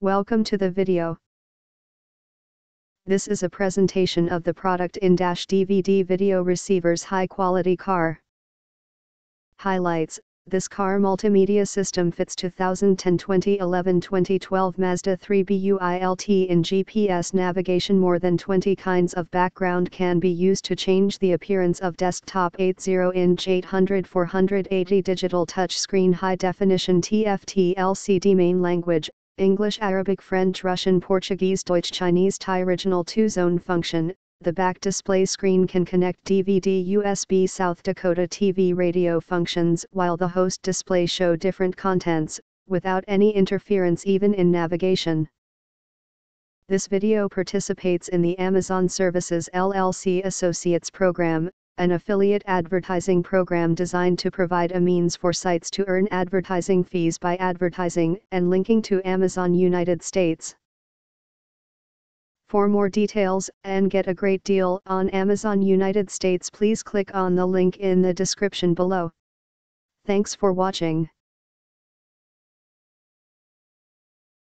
Welcome to the video. This is a presentation of the product in Dash DVD video receiver's high quality car. Highlights, this car multimedia system fits 2010 2011 2012 Mazda 3 BUILT in GPS navigation more than 20 kinds of background can be used to change the appearance of desktop 80-inch 800 480 digital touchscreen high definition TFT LCD main language English, Arabic, French, Russian, Portuguese, Deutsch, Chinese, Thai. Original two-zone function, the back display screen can connect DVD USB South Dakota TV radio functions while the host display show different contents, without any interference even in navigation. This video participates in the Amazon Services LLC Associates program, an affiliate advertising program designed to provide a means for sites to earn advertising fees by advertising and linking to Amazon United States. For more details and get a great deal on Amazon United States please click on the link in the description below. Thanks for watching.